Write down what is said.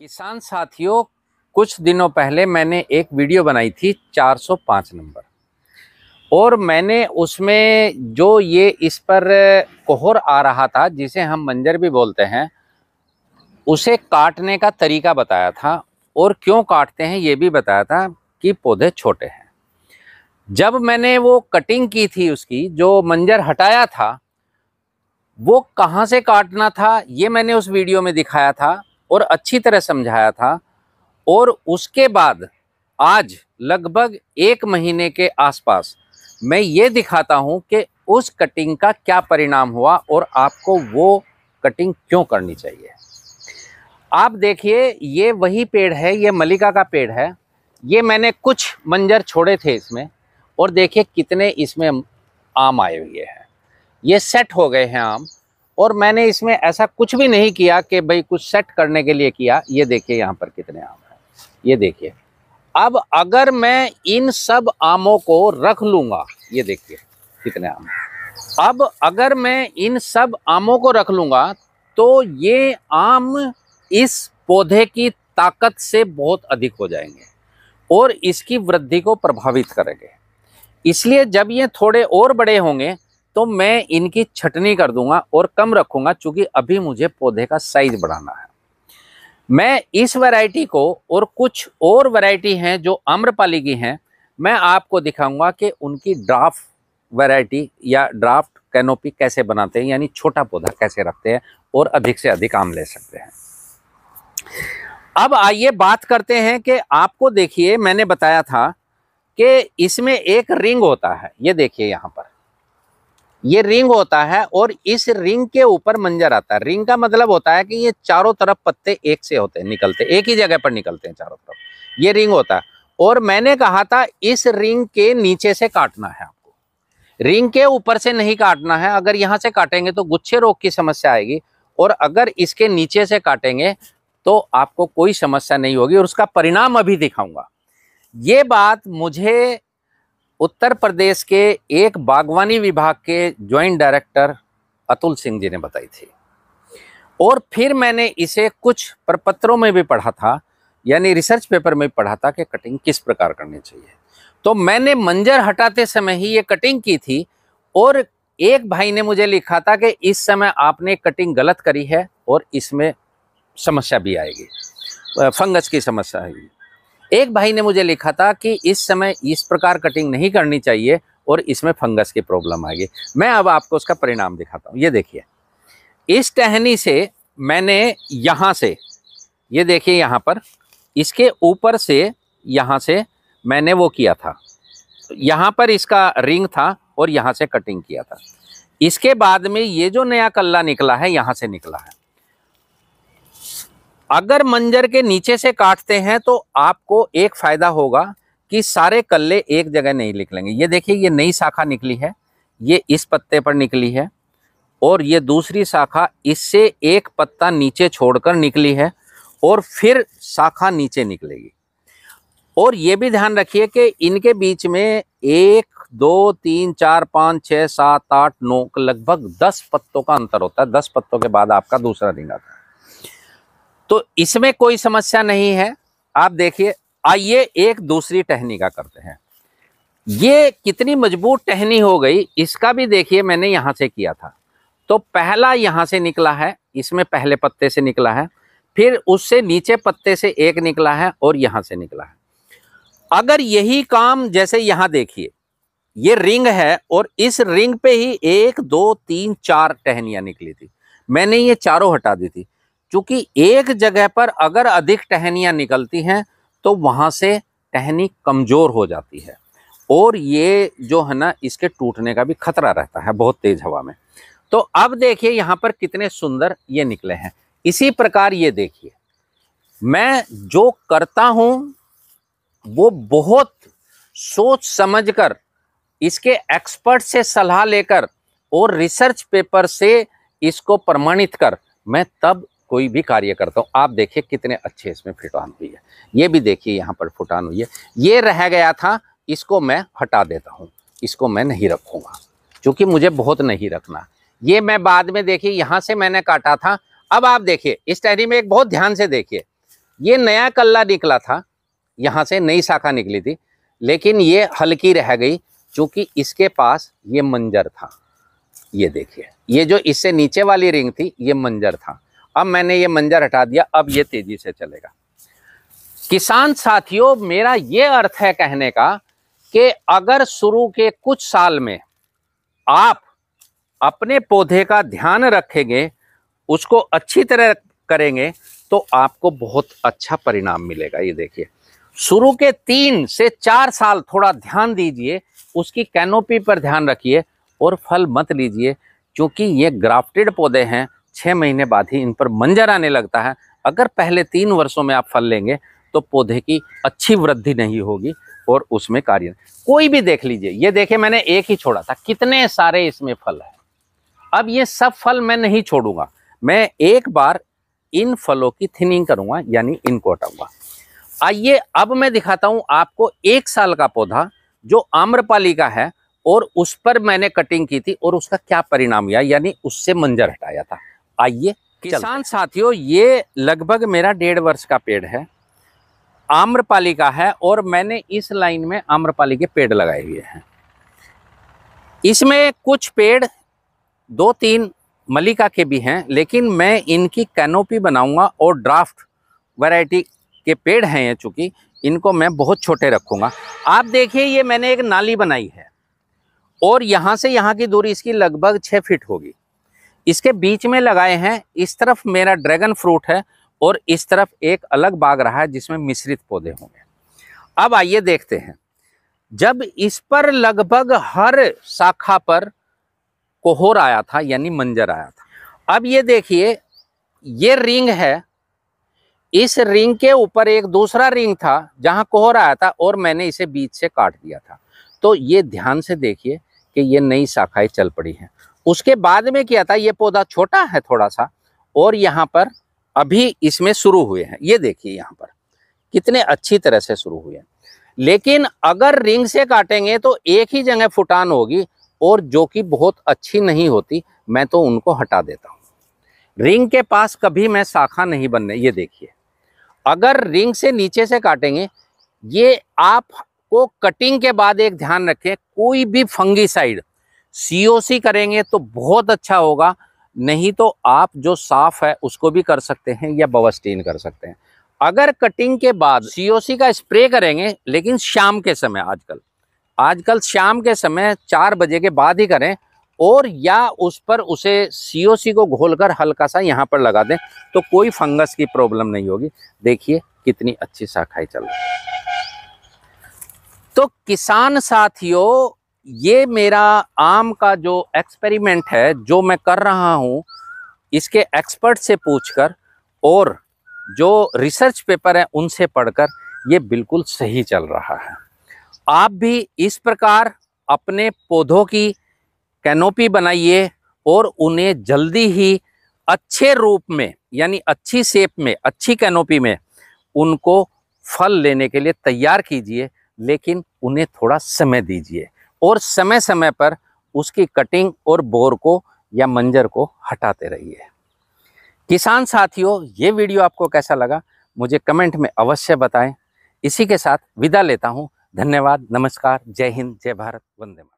किसान साथियों कुछ दिनों पहले मैंने एक वीडियो बनाई थी 405 नंबर और मैंने उसमें जो ये इस पर कोहर आ रहा था जिसे हम मंजर भी बोलते हैं उसे काटने का तरीका बताया था और क्यों काटते हैं ये भी बताया था कि पौधे छोटे हैं जब मैंने वो कटिंग की थी उसकी जो मंजर हटाया था वो कहाँ से काटना था ये मैंने उस वीडियो में दिखाया था और अच्छी तरह समझाया था और उसके बाद आज लगभग एक महीने के आसपास मैं ये दिखाता हूँ कि उस कटिंग का क्या परिणाम हुआ और आपको वो कटिंग क्यों करनी चाहिए आप देखिए ये वही पेड़ है ये मलिका का पेड़ है ये मैंने कुछ मंजर छोड़े थे इसमें और देखिए कितने इसमें आम आए हुए हैं ये सेट हो गए हैं आम और मैंने इसमें ऐसा कुछ भी नहीं किया कि भाई कुछ सेट करने के लिए किया ये देखिए यहाँ पर कितने आम हैं ये देखिए अब अगर मैं इन सब आमों को रख लूँगा ये देखिए कितने आम अब अगर मैं इन सब आमों को रख लूँगा तो ये आम इस पौधे की ताकत से बहुत अधिक हो जाएंगे और इसकी वृद्धि को प्रभावित करेंगे इसलिए जब ये थोड़े और बड़े होंगे तो मैं इनकी छटनी कर दूंगा और कम रखूंगा चूंकि अभी मुझे पौधे का साइज बढ़ाना है मैं इस वैरायटी को और कुछ और वैरायटी हैं जो आम्रपाली की हैं मैं आपको दिखाऊंगा कि उनकी ड्राफ्ट वैरायटी या ड्राफ्ट कैनोपी कैसे बनाते हैं यानी छोटा पौधा कैसे रखते हैं और अधिक से अधिक आम ले सकते हैं अब आइए बात करते हैं कि आपको देखिए मैंने बताया था कि इसमें एक रिंग होता है ये देखिए यहाँ पर ये रिंग होता है और इस रिंग के ऊपर मंजर आता है रिंग का मतलब होता है कि ये चारों तरफ पत्ते एक से होते हैं निकलते एक ही जगह पर निकलते हैं चारों तरफ ये रिंग होता है और मैंने कहा था इस रिंग के नीचे से काटना है आपको रिंग के ऊपर से नहीं काटना है अगर यहाँ से काटेंगे तो गुच्छे रोग की समस्या आएगी और अगर इसके नीचे से काटेंगे तो आपको कोई समस्या नहीं होगी और उसका परिणाम अभी दिखाऊंगा ये बात मुझे उत्तर प्रदेश के एक बागवानी विभाग के ज्वाइंट डायरेक्टर अतुल सिंह जी ने बताई थी और फिर मैंने इसे कुछ प्रपत्रों में भी पढ़ा था यानी रिसर्च पेपर में पढ़ा था कि कटिंग किस प्रकार करनी चाहिए तो मैंने मंजर हटाते समय ही ये कटिंग की थी और एक भाई ने मुझे लिखा था कि इस समय आपने कटिंग गलत करी है और इसमें समस्या भी आएगी फंगस की समस्या आएगी एक भाई ने मुझे लिखा था कि इस समय इस प्रकार कटिंग नहीं करनी चाहिए और इसमें फंगस की प्रॉब्लम आएगी मैं अब आपको उसका परिणाम दिखाता हूँ ये देखिए इस टहनी से मैंने यहाँ से ये देखिए यहाँ पर इसके ऊपर से यहाँ से मैंने वो किया था यहाँ पर इसका रिंग था और यहाँ से कटिंग किया था इसके बाद में ये जो नया कल्ला निकला है यहाँ से निकला है अगर मंजर के नीचे से काटते हैं तो आपको एक फायदा होगा कि सारे कल्ले एक जगह नहीं निकलेंगे ये देखिए ये नई शाखा निकली है ये इस पत्ते पर निकली है और ये दूसरी शाखा इससे एक पत्ता नीचे छोड़कर निकली है और फिर शाखा नीचे निकलेगी और ये भी ध्यान रखिए कि इनके बीच में एक दो तीन चार पाँच छः सात आठ नौ लगभग दस पत्तों का अंतर होता है दस पत्तों के बाद आपका दूसरा रिंग आता है तो इसमें कोई समस्या नहीं है आप देखिए आइए एक दूसरी टहनी का करते हैं ये कितनी मजबूत टहनी हो गई इसका भी देखिए मैंने यहाँ से किया था तो पहला यहाँ से निकला है इसमें पहले पत्ते से निकला है फिर उससे नीचे पत्ते से एक निकला है और यहाँ से निकला है अगर यही काम जैसे यहाँ देखिए ये रिंग है और इस रिंग पे ही एक दो तीन चार टहनियाँ निकली थी मैंने ये चारों हटा दी थी क्योंकि एक जगह पर अगर अधिक टहनियाँ निकलती हैं तो वहाँ से टहनी कमज़ोर हो जाती है और ये जो है ना इसके टूटने का भी खतरा रहता है बहुत तेज़ हवा में तो अब देखिए यहाँ पर कितने सुंदर ये निकले हैं इसी प्रकार ये देखिए मैं जो करता हूँ वो बहुत सोच समझकर इसके एक्सपर्ट से सलाह लेकर और रिसर्च पेपर से इसको प्रमाणित कर मैं तब कोई भी कार्य करता हूँ आप देखिए कितने अच्छे इसमें फुटान हुई है ये भी देखिए यहाँ पर फुटान हुई है ये रह गया था इसको मैं हटा देता हूँ इसको मैं नहीं रखूँगा क्योंकि मुझे बहुत नहीं रखना ये मैं बाद में देखिए यहाँ से मैंने काटा था अब आप देखिए इस टहरी में एक बहुत ध्यान से देखिए ये नया कल्ला निकला था यहाँ से नई शाखा निकली थी लेकिन ये हल्की रह गई क्योंकि इसके पास ये मंजर था ये देखिए ये जो इससे नीचे वाली रिंग थी ये मंजर था अब मैंने ये मंजर हटा दिया अब ये तेजी से चलेगा किसान साथियों मेरा ये अर्थ है कहने का कि अगर शुरू के कुछ साल में आप अपने पौधे का ध्यान रखेंगे उसको अच्छी तरह करेंगे तो आपको बहुत अच्छा परिणाम मिलेगा ये देखिए शुरू के तीन से चार साल थोड़ा ध्यान दीजिए उसकी कैनोपी पर ध्यान रखिए और फल मत लीजिए क्योंकि ये ग्राफ्टेड पौधे हैं छः महीने बाद ही इन पर मंजर आने लगता है अगर पहले तीन वर्षों में आप फल लेंगे तो पौधे की अच्छी वृद्धि नहीं होगी और उसमें कार्य कोई भी देख लीजिए ये देखे मैंने एक ही छोड़ा था कितने सारे इसमें फल है अब ये सब फल मैं नहीं छोड़ूंगा मैं एक बार इन फलों की थिनिंग करूंगा यानी इनको हटाऊंगा आइए अब मैं दिखाता हूं आपको एक साल का पौधा जो आम्रपाली का है और उस पर मैंने कटिंग की थी और उसका क्या परिणाम हुआ यानी उससे मंजर हटाया था आइए किसान साथियों ये लगभग मेरा डेढ़ वर्ष का पेड़ है आम्रपाली का है और मैंने इस लाइन में आम्रपाली के पेड़ लगाए हुए हैं इसमें कुछ पेड़ दो तीन मलिका के भी हैं लेकिन मैं इनकी कैनोपी बनाऊंगा और ड्राफ्ट वैरायटी के पेड़ हैं ये चूँकि इनको मैं बहुत छोटे रखूंगा आप देखिए ये मैंने एक नाली बनाई है और यहाँ से यहाँ की दूरी इसकी लगभग छः फिट होगी इसके बीच में लगाए हैं इस तरफ मेरा ड्रैगन फ्रूट है और इस तरफ एक अलग बाग रहा है जिसमें मिश्रित पौधे होंगे अब आइए देखते हैं जब इस पर लगभग हर शाखा पर कोहर आया था यानी मंजर आया था अब ये देखिए ये रिंग है इस रिंग के ऊपर एक दूसरा रिंग था जहां कोहर आया था और मैंने इसे बीच से काट दिया था तो ये ध्यान से देखिए कि ये नई शाखाएं चल पड़ी हैं उसके बाद में क्या था ये पौधा छोटा है थोड़ा सा और यहाँ पर अभी इसमें शुरू हुए हैं ये देखिए यहाँ पर कितने अच्छी तरह से शुरू हुए हैं लेकिन अगर रिंग से काटेंगे तो एक ही जगह फुटान होगी और जो कि बहुत अच्छी नहीं होती मैं तो उनको हटा देता हूँ रिंग के पास कभी मैं शाखा नहीं बनने ये देखिए अगर रिंग से नीचे से काटेंगे ये आपको कटिंग के बाद एक ध्यान रखें कोई भी फंगी साइड सीओसी करेंगे तो बहुत अच्छा होगा नहीं तो आप जो साफ है उसको भी कर सकते हैं या बवस्टीन कर सकते हैं अगर कटिंग के बाद सीओसी का स्प्रे करेंगे लेकिन शाम के समय आजकल आजकल शाम के समय चार बजे के बाद ही करें और या उस पर उसे सीओसी को घोलकर हल्का सा यहाँ पर लगा दें तो कोई फंगस की प्रॉब्लम नहीं होगी देखिए कितनी अच्छी शाखाएं चल रही तो किसान साथियों ये मेरा आम का जो एक्सपेरिमेंट है जो मैं कर रहा हूँ इसके एक्सपर्ट से पूछकर और जो रिसर्च पेपर हैं उनसे पढ़कर ये बिल्कुल सही चल रहा है आप भी इस प्रकार अपने पौधों की कैनोपी बनाइए और उन्हें जल्दी ही अच्छे रूप में यानी अच्छी सेप में अच्छी कैनोपी में उनको फल लेने के लिए तैयार कीजिए लेकिन उन्हें थोड़ा समय दीजिए और समय समय पर उसकी कटिंग और बोर को या मंजर को हटाते रहिए किसान साथियों ये वीडियो आपको कैसा लगा मुझे कमेंट में अवश्य बताएं इसी के साथ विदा लेता हूं धन्यवाद नमस्कार जय हिंद जय भारत वंदे मातरम